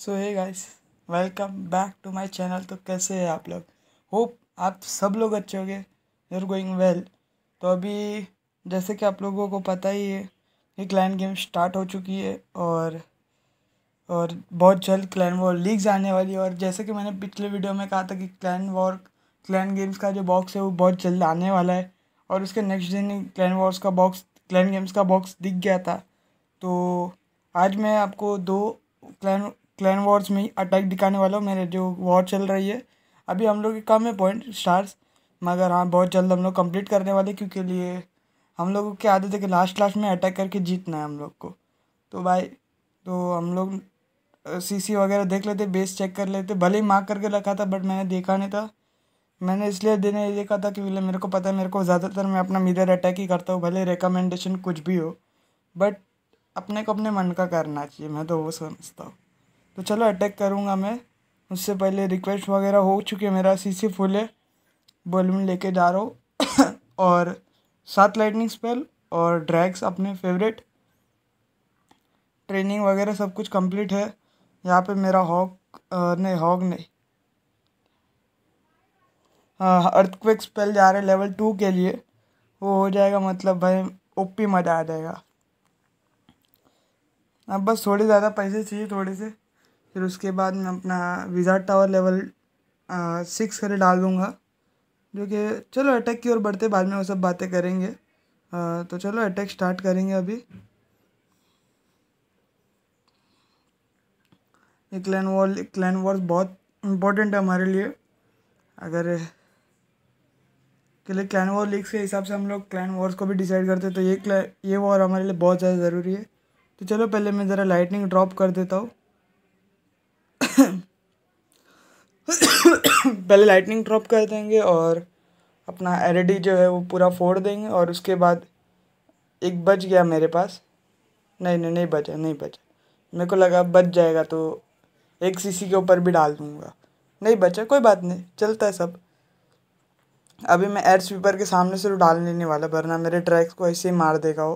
so hi guys welcome back to my channel तो कैसे हैं आप लोग होप आप सब लोग अच्छे होंगे यूर गोइंग वेल तो अभी जैसे कि आप लोगों को पता ही है कि क्लाइन गेम स्टार्ट हो चुकी है और और बहुत जल्द क्लैन वॉर लीग्स आने वाली है और जैसे कि मैंने पिछले वीडियो में कहा था कि क्लैन वॉर क्लैन गेम्स का जो बॉक्स है वो बहुत जल्द आने वाला है और उसके नेक्स्ट दिन ही क्लैन वॉर्स का बॉक्स क्लैन गेम्स का बॉक्स दिख गया था तो आज मैं आपको दो क्लैन क्लैन वॉर्स में ही अटैक दिखाने वाला हूँ मेरे जो वॉर चल रही है अभी हम लोग के कम है पॉइंट स्टार्स मगर हाँ बहुत जल्द हम लोग कंप्लीट करने वाले क्योंकि लिए हम लोगों की आदत है कि लास्ट लास्ट में अटैक करके जीतना है हम लोग को तो भाई तो हम लोग सीसी वगैरह देख लेते बेस चेक कर लेते भले ही मार्क करके रखा था बट मैंने देखा नहीं था मैंने इसलिए देने देखा था कि मेरे को पता है मेरे को ज़्यादातर मैं अपना मिरर अटैक ही करता हूँ भले रिकमेंडेशन कुछ भी हो बट अपने को अपने मन का करना चाहिए मैं तो वो समझता हूँ तो चलो अटैक करूँगा मैं उससे पहले रिक्वेस्ट वगैरह हो चुके मेरा सी सी फुल है बलून लेके जा रहा हूँ और सात लाइटनिंग स्पेल और ड्रैग्स अपने फेवरेट ट्रेनिंग वगैरह सब कुछ कंप्लीट है यहाँ पे मेरा हॉक नहीं हॉक नहीं हाँ अर्थक्विक स्पेल जा रहे लेवल टू के लिए वो हो जाएगा मतलब भाई ओपी मजा आ जाएगा अब बस थोड़े ज़्यादा पैसे चाहिए थोड़े से फिर उसके बाद मैं अपना विज़ार्ड टावर लेवल सिक्स करे डाल दूँगा जो कि चलो अटैक की ओर बढ़ते बाद में वो सब बातें करेंगे आ, तो चलो अटैक स्टार्ट करेंगे अभी ये क्लैन वॉल क्लैन वॉर्स बहुत इम्पोर्टेंट है हमारे लिए अगर के लिए क्लैन वॉर लीग्स के हिसाब से हम लोग क्लैन वॉर्स को भी डिसाइड करते हैं तो ये ये वॉर हमारे लिए बहुत ज़्यादा ज़रूरी है तो चलो पहले मैं ज़रा लाइटनिंग ड्रॉप कर देता हूँ पहले लाइटनिंग ड्रॉप कर देंगे और अपना एल e जो है वो पूरा फोड़ देंगे और उसके बाद एक बच गया मेरे पास नहीं नहीं नहीं बचा नहीं बचा मेरे को लगा बच जाएगा तो एक सीसी के ऊपर भी डाल दूँगा नहीं बचा कोई बात नहीं चलता है सब अभी मैं एयर स्वीपर के सामने से तो डाल लेने वाला वरना मेरे ट्रैक्स को ऐसे ही मार देगा वो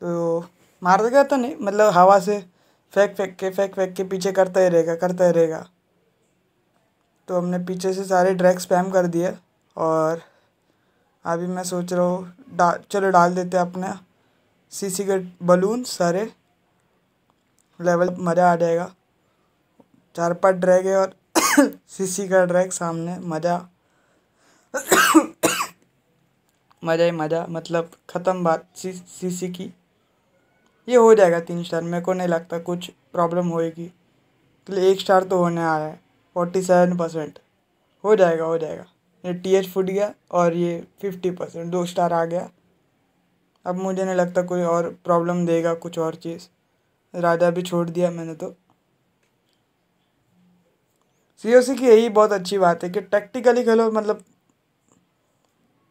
तो मार देगा तो नहीं मतलब हवा से फेंक फेंक के फेंक फेंक के पीछे करता ही रहेगा करता ही रहेगा तो हमने पीछे से सारे ड्रैग स्पैम कर दिए और अभी मैं सोच रहा हूँ डा चलो डाल देते हैं अपने सीसी के बलून सारे लेवल मज़ा आ जाएगा चार पाँच ड्रैग है और सीसी का ड्रैग सामने मज़ा मज़ा ही मज़ा मतलब ख़त्म बात सी सीसी की ये हो जाएगा तीन स्टार मेरे को नहीं लगता कुछ प्रॉब्लम होएगी तो एक स्टार तो होने आ रहा है फोर्टी सेवन परसेंट हो जाएगा हो जाएगा ये टी एच फूट गया और ये फिफ्टी परसेंट दो स्टार आ गया अब मुझे नहीं लगता कोई और प्रॉब्लम देगा कुछ और चीज़ राजा भी छोड़ दिया मैंने तो सी ओ सी की यही बहुत अच्छी बात है कि टैक्टिकली खेलो मतलब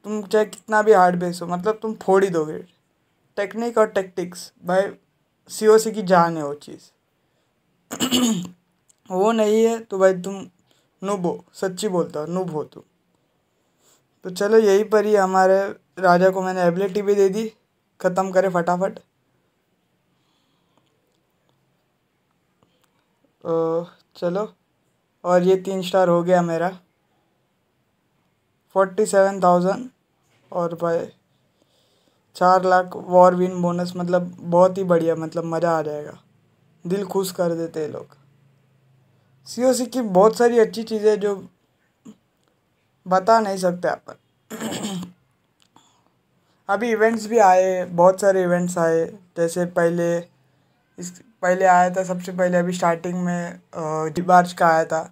तुम चाहे कितना भी हार्ड बेस हो मतलब तुम फोड़ ही दोगे टेक्निक और टेक्टिक्स भाई सी ओ सी की जान है वो चीज़ वो नहीं है तो भाई तुम नुब हो सच्ची बोलता हो नुब हो तुम तो चलो यही पर ही हमारे राजा को मैंने एबिलिटी भी दे दी ख़त्म करे फटाफट ओ, चलो और ये तीन स्टार हो गया मेरा फोर्टी सेवन थाउजेंड और भाई चार लाख वॉर विन बोनस मतलब बहुत ही बढ़िया मतलब मज़ा आ जाएगा दिल खुश कर देते हैं लोग सी ओ सी की बहुत सारी अच्छी चीज़ें जो बता नहीं सकते पर अभी इवेंट्स भी आए बहुत सारे इवेंट्स आए जैसे पहले इस पहले आया था सबसे पहले अभी स्टार्टिंग में मार्च का आया था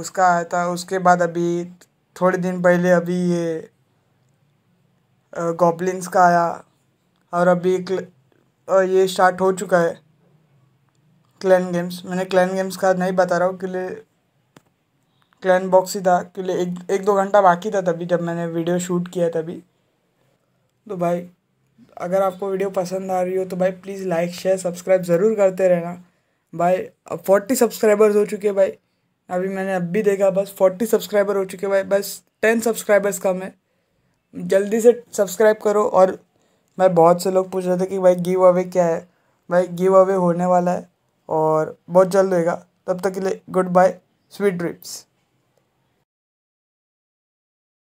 उसका आया था उसके बाद अभी थोड़े दिन पहले अभी ये गॉब्लिन्स का आया और अभी ये स्टार्ट हो चुका है क्लैन गेम्स मैंने क्लैन गेम्स का नहीं बता रहा हूँ के लिए क्लैन बॉक्स ही था के लिए एक एक दो घंटा बाकी था तभी जब मैंने वीडियो शूट किया तभी तो भाई अगर आपको वीडियो पसंद आ रही हो तो भाई प्लीज़ लाइक शेयर सब्सक्राइब ज़रूर करते रहना भाई अब फोर्टी सब्सक्राइबर्स हो चुके भाई अभी मैंने अब भी देखा बस फोर्टी सब्सक्राइबर हो चुके भाई बस टेन सब्सक्राइबर्स कम है जल्दी से सब्सक्राइब करो और मैं बहुत से लोग पूछ रहे थे कि भाई गिव अवे क्या है भाई गिव अवे होने वाला है और बहुत जल्द होएगा तब तक के लिए गुड बाय स्वीट ड्रीम्स